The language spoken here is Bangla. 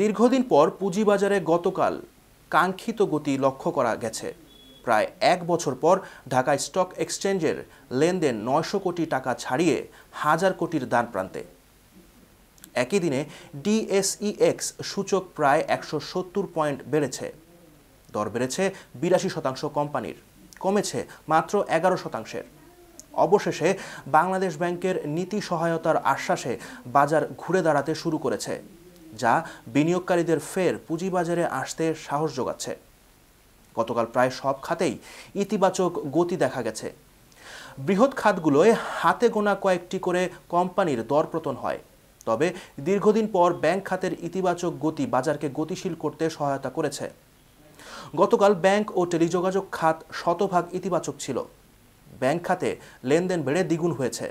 দীর্ঘদিন পর পুঁজিবাজারে গতকাল কাঙ্ক্ষিত গতি লক্ষ্য করা গেছে প্রায় এক বছর পর ঢাকায় স্টক এক্সচেঞ্জের লেনদেন নয়শো কোটি টাকা ছাড়িয়ে হাজার কোটির দান প্রান্তে একই দিনে ডিএসইএক্স সূচক প্রায় একশো সত্তর পয়েন্ট বেড়েছে দর বেড়েছে বিরাশি শতাংশ কোম্পানির কমেছে মাত্র এগারো শতাংশের অবশেষে বাংলাদেশ ব্যাংকের নীতি সহায়তার আশ্বাসে বাজার ঘুরে দাঁড়াতে শুরু করেছে যা বিনিয়োগকারীদের ফের পুঁজিবাজারে আসতে সাহস যোগাচ্ছে গতকাল প্রায় সব খাতেই ইতিবাচক গতি দেখা গেছে বৃহৎ খাতগুলোয় হাতে গোনা কয়েকটি করে কোম্পানির দরপতন হয় তবে দীর্ঘদিন পর ব্যাংক খাতের ইতিবাচক গতি বাজারকে গতিশীল করতে সহায়তা করেছে গতকাল ব্যাংক ও টেলিযোগাযোগ খাত শতভাগ ইতিবাচক ছিল ব্যাংক খাতে লেনদেন বেড়ে দ্বিগুণ হয়েছে